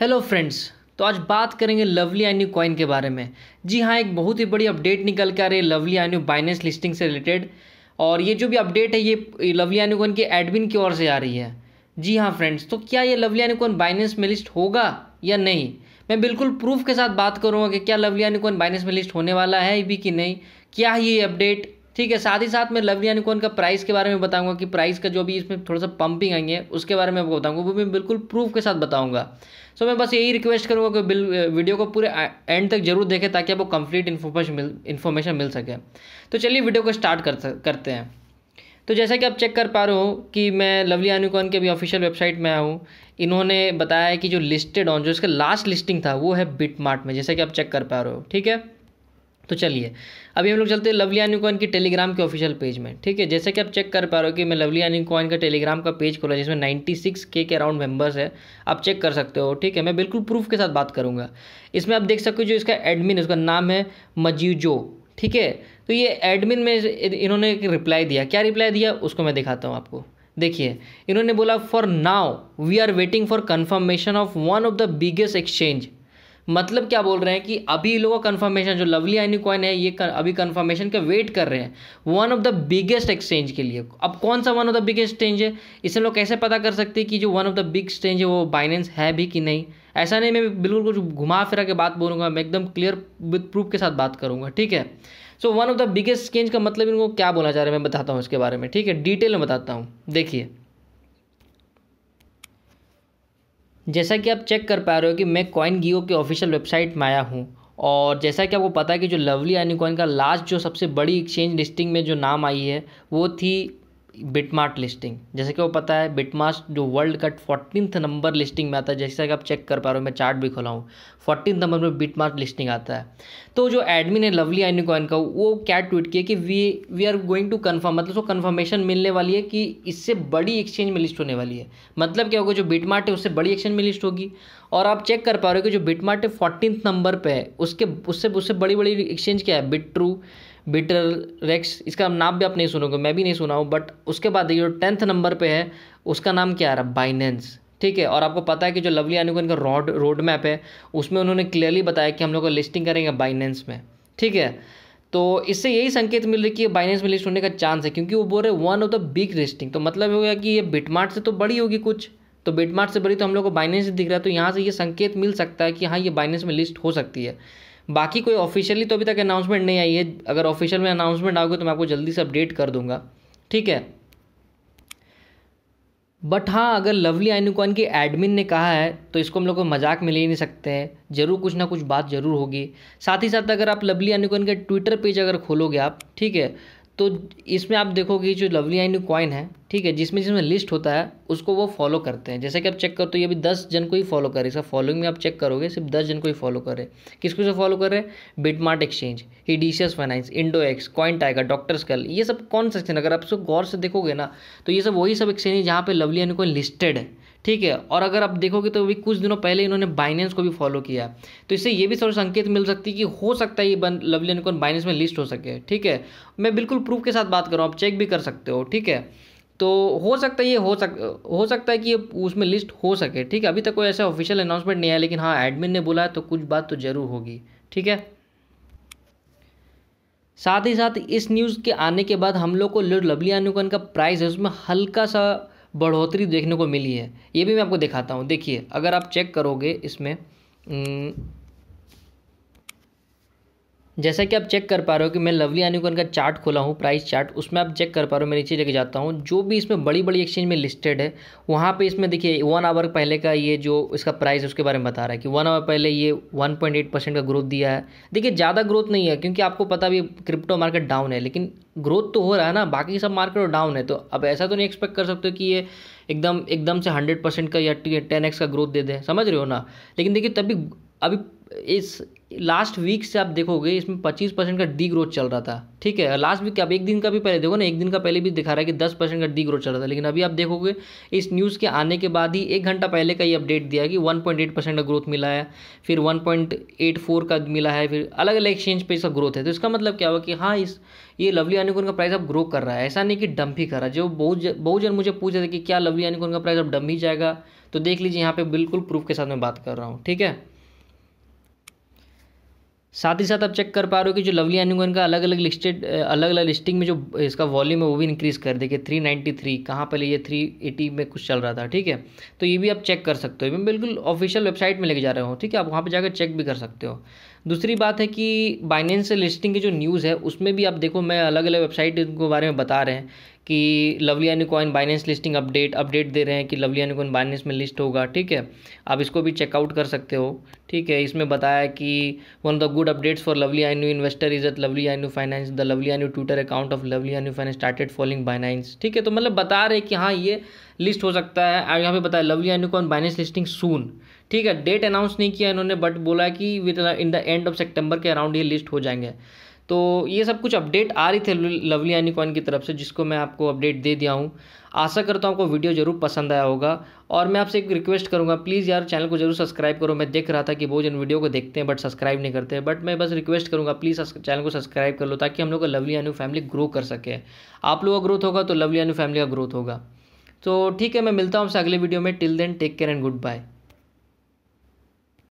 hello friends तो आज बात करेंगे लवली आई कॉइन के बारे में जी हाँ एक बहुत ही बड़ी अपडेट निकल के आ रही है लवली आई बाइनेंस लिस्टिंग से रिलेटेड और ये जो भी अपडेट है ये लवली आई कॉइन के एडमिन की ओर से आ रही है जी हाँ फ्रेंड्स तो क्या ये लवली आई कॉइन बाइनेंस में लिस्ट होगा या नहीं मैं बिल्कुल प्रूफ के साथ बात करूँगा कि क्या लवली आई कॉइन बाइनेंस में लिस्ट होने वाला है भी कि नहीं क्या ये अपडेट ठीक है साथ ही साथ मैं लवली यूनिकॉर्न का प्राइस के बारे में बताऊंगा कि प्राइस का जो भी इसमें थोड़ा सा पंपिंग आई है उसके बारे में आपको बताऊंगा वो मैं बिल्कुल प्रूफ के साथ बताऊंगा सो मैं बस यही रिक्वेस्ट करूंगा कि वीडियो को पूरे एंड तक जरूर देखें ताकि आपको कंप्लीट इन्फॉर्मेशन मिल इन्फॉर्मेशन मिल सके तो चलिए वीडियो को स्टार्ट कर, करते हैं तो जैसा कि आप चेक कर पा रहे हो कि मैं लवली यूनिकॉर्न के अभी ऑफिशियल वेबसाइट में आया हूँ इन्होंने बताया है कि जो लिस्टेड ऑन जो इसका लास्ट लिस्टिंग था वो है बिट मार्ट में जैसा कि आप चेक कर पा रहे हो ठीक है तो चलिए अभी हम लोग चलते हैं लवली आनी की टेलीग्राम के ऑफिशियल पेज में ठीक है जैसे कि आप चेक कर पा रहे हो कि मैं लवली आनी का टेलीग्राम का पेज खोला जिसमें 96 के के अराउंड मेंबर्स है आप चेक कर सकते हो ठीक है मैं बिल्कुल प्रूफ के साथ बात करूंगा इसमें आप देख सकते हो जो इसका एडमिन उसका नाम है मजीजो ठीक है तो ये एडमिन में इन्होंने एक रिप्लाई दिया क्या रिप्लाई दिया उसको मैं दिखाता हूँ आपको देखिए इन्होंने बोला for now we are waiting for confirmation of one of the biggest exchange मतलब क्या बोल रहे हैं कि अभी लोग कन्फर्मेशन जो लवली आइनी कॉइन है ये कर, अभी कन्फर्मेशन का वेट कर रहे हैं one of the biggest exchange के लिए अब कौन सा one of the biggest exchange है इसे लोग कैसे पता कर सकते हैं कि जो one of the big exchange है वो बाइनेंस है भी कि नहीं ऐसा नहीं मैं बिल्कुल कुछ घुमा फिरा के बात बोलूँगा मैं एकदम क्लियर विथ प्रूफ के साथ बात करूँगा ठीक है so one of the biggest exchange का मतलब इनको क्या बोलना चाह रहे हैं मैं बताता हूँ इसके बारे में ठीक है डिटेल में बताता हूँ देखिए जैसा कि आप चेक कर पा रहे हो कि मैं कॉइन गियो के ऑफिशियल वेबसाइट में आया हूँ और जैसा कि आपको पता है कि जो लवली एनिकॉइन कॉइन का लास्ट जो सबसे बड़ी एक्सचेंज लिस्टिंग में जो नाम आई है वो थी बिटमार्ट लिस्टिंग जैसे कि वो पता है बिटमार्ट जो वर्ल्ड का फोर्टीनथ नंबर लिस्टिंग में आता है जैसा कि आप चेक कर पा रहे हो मैं चार्ट भी खोला हूँ फोर्टीन नंबर में बिटमार्ट लिस्टिंग आता है तो जो एडमिन है लवली आइनी कॉइन का वो क्या ट्वीट किया कि we we are going to confirm मतलब उसको कन्फर्मेशन मिलने वाली है कि इससे बड़ी एक्सचेंज में लिस्ट होने वाली है मतलब क्या होगा जो बिटमार्ट है उससे बड़ी एक्सचेंज में लिस्ट होगी और आप चेक कर पा रहे हो कि जो बिटमार्ट फोर्टीन नंबर पे है उसके उससे उससे बड़ी बड़ी एक्सचेंज क्या है बिट ट्रू बिटर रेक्स इसका नाम भी आप नहीं सुनोगे मैं भी नहीं सुना हूँ बट उसके बाद जो टेंथ नंबर पे है उसका नाम क्या आ रहा है बाइनेंस ठीक है और आपको पता है कि जो लवली अनुगन का रोड रोड मैप है उसमें उन्होंने क्लियरली बताया कि हम लोग लिस्टिंग करेंगे बाइनेंस में ठीक है तो इससे यही संकेत मिल रही कि बाइनेंस में लिस्ट होने का चांस है क्योंकि वो बोल रहे one of the big listing तो मतलब ये हो गया कि ये बिटमार्ट से तो बड़ी होगी कुछ तो बिटमार्ट से बड़ी तो हम लोग को बाइनेंस दिख रहा है तो यहाँ से ये संकेत मिल सकता है कि हाँ ये बाइनेंस में लिस्ट हो सकती है बाकी कोई ऑफिशियली तो अभी तक अनाउंसमेंट नहीं आई है अगर ऑफिशियल में अनाउंसमेंट आओगे तो मैं आपको जल्दी से अपडेट कर दूंगा ठीक है बट हाँ अगर लवली आइनुकॉन के एडमिन ने कहा है तो इसको हम लोग को मजाक में ले नहीं सकते हैं ज़रूर कुछ ना कुछ बात ज़रूर होगी साथ ही साथ अगर आप लवली आइनुकॉन के ट्विटर पेज अगर खोलोगे आप ठीक है तो इसमें आप देखोगे जो लवली आइन कॉइन है ठीक है जिसमें जिसमें लिस्ट होता है उसको वो फॉलो करते हैं जैसे कि आप चेक करते हो ये अभी दस जन को ही फॉलो करें रहे सब फॉलोइंग में आप चेक करोगे सिर्फ दस जन को ही फॉलो कर रहे हैं किसको से फॉलो कर रहे हैं बिटमार्ट एक्सचेंज हिडीशियस finance Indodax CoinTiger doctor skull ये सब कौन सा एक्सचेंज अगर आप इसको गौर से देखोगे ना तो ये सब वही सब एक्सचेंज है जहाँ पर लवली आइन कॉइन लिस्टेड है ठीक है और अगर आप देखोगे तो अभी कुछ दिनों पहले इन्होंने बाइनेंस को भी फॉलो किया तो इससे ये भी सर संकेत मिल सकती है कि हो सकता है ये बन लवली यूनिकॉर्न बाइनेंस में लिस्ट हो सके ठीक है मैं बिल्कुल प्रूफ के साथ बात कर रहा हूँ आप चेक भी कर सकते हो ठीक है तो हो सकता है ये हो सक हो सकता है कि ये उसमें लिस्ट हो सके ठीक है अभी तक कोई ऐसा ऑफिशियल अनाउंसमेंट नहीं आया लेकिन हाँ एडमिन ने बोला है तो कुछ बात तो ज़रूर होगी ठीक है साथ ही साथ इस न्यूज़ के आने के बाद हम लोग को लवली अनुकन का प्राइस है उसमें हल्का सा बढ़ोतरी देखने को मिली है ये भी मैं आपको दिखाता हूँ देखिए अगर आप चेक करोगे इसमें जैसा कि आप चेक कर पा रहे हो कि मैं लवली एनुकन का चार्ट खोला हूँ प्राइस चार्ट उसमें आप चेक कर पा रहे हो मैं नीचे लेके जाता हूँ जो भी इसमें बड़ी बड़ी एक्सचेंज में लिस्टेड है वहाँ पे इसमें देखिए वन आवर पहले का ये जो इसका प्राइस उसके बारे में बता रहा है कि वन आवर पहले ये वन पॉइंट एट परसेंट का ग्रोथ दिया है देखिए ज़्यादा ग्रोथ नहीं है क्योंकि आपको पता भी क्रिप्टो मार्केट डाउन है लेकिन ग्रोथ तो हो रहा है ना बाकी सब मार्केट डाउन है तो अब ऐसा तो नहीं एक्सपेक्ट कर सकते कि ये एकदम एकदम से हंड्रेड परसेंट का या टेन एक्स का ग्रोथ दे दें समझ रहे हो ना लेकिन देखिए तभी अभी इस लास्ट वीक से आप देखोगे इसमें पच्चीस परसेंट का डी ग्रोथ चल रहा था ठीक है लास्ट वीक अब एक दिन का भी पहले देखो ना एक दिन का पहले भी दिखा रहा है कि दस परसेंट का डी ग्रोथ चल रहा था लेकिन अभी आप देखोगे इस न्यूज़ के आने के बाद ही एक घंटा पहले का ये अपडेट दिया कि वन पॉइंट एट परसेंट का ग्रोथ मिला है फिर वन पॉइंट एट फोर का मिला है फिर अलग अलग एक्सचेंज पर इसका ग्रोथ है तो इसका मतलब क्या हुआ कि हाँ इस ये लवली एनिकॉन का प्राइस अब ग्रो कर रहा है ऐसा नहीं कि डम्प ही कर रहा है जो बहुत बहुत जन मुझे पूछ रहे थे कि क्या लवली एनिकॉन का प्राइस अब डम्प ही जाएगा तो देख लीजिए यहाँ पर बिल्कुल प्रूफ के साथ मैं बात कर रहा हूँ ठीक है साथ ही साथ आप चेक कर पा रहे हो कि जो लवली एनुगन का अलग अलग लिस्टेड अलग अलग लिस्टिंग में जो इसका वॉल्यूम है वो भी इंक्रीज़ कर देखिए थ्री नाइन्टी थ्री कहाँ पहले ये थ्री एटी में कुछ चल रहा था ठीक है तो ये भी आप चेक कर सकते हो मैं बिल्कुल ऑफिशियल वेबसाइट में लेके जा रहा हूँ ठीक है आप वहाँ पर जाकर चेक भी कर सकते हो दूसरी बात है कि बाइनेंस लिस्टिंग की जो न्यूज़ है उसमें भी आप देखो मैं अलग अलग वेबसाइट के बारे में बता रहे हैं कि लवली यानी coin Binance listing update update दे रहे हैं कि लवली यानी कॉइन बाइनेंस में लिस्ट होगा ठीक है आप इसको भी चेकआउट कर सकते हो ठीक है इसमें बताया कि one of the good updates for Lovely Inu investor is at Lovely Inu finance the Lovely Inu Twitter account of Lovely Inu finance started following Binance ठीक है तो मतलब बता रहे कि हाँ ये लिस्ट हो सकता है और यहाँ पे बताया Lovely Inu coin Binance listing soon ठीक है डेट अनाउंस नहीं किया इन्होंने बट बोला कि within the end of September के अराउंड ये लिस्ट हो जाएंगे तो ये सब कुछ अपडेट आ रही थे लवली एनिकॉन की तरफ से जिसको मैं आपको अपडेट दे दिया हूँ आशा करता हूँ आपको वीडियो जरूर पसंद आया होगा और मैं आपसे एक रिक्वेस्ट करूँगा प्लीज़ यार चैनल को जरूर सब्सक्राइब करो मैं देख रहा था कि वो जन वीडियो को देखते हैं बट सब्सक्राइब नहीं करते बट मैं बस रिक्वेस्ट करूँगा प्लीज़ चैनल को सब्सक्राइब कर लो ताकि हम लोग का लवली एनू फैमिली ग्रो कर सके आप लोगों का ग्रोथ होगा तो लवली एनू फैमिली का ग्रोथ होगा तो ठीक है मैं मिलता हूँ आपसे अगले वीडियो में till then take care and good bye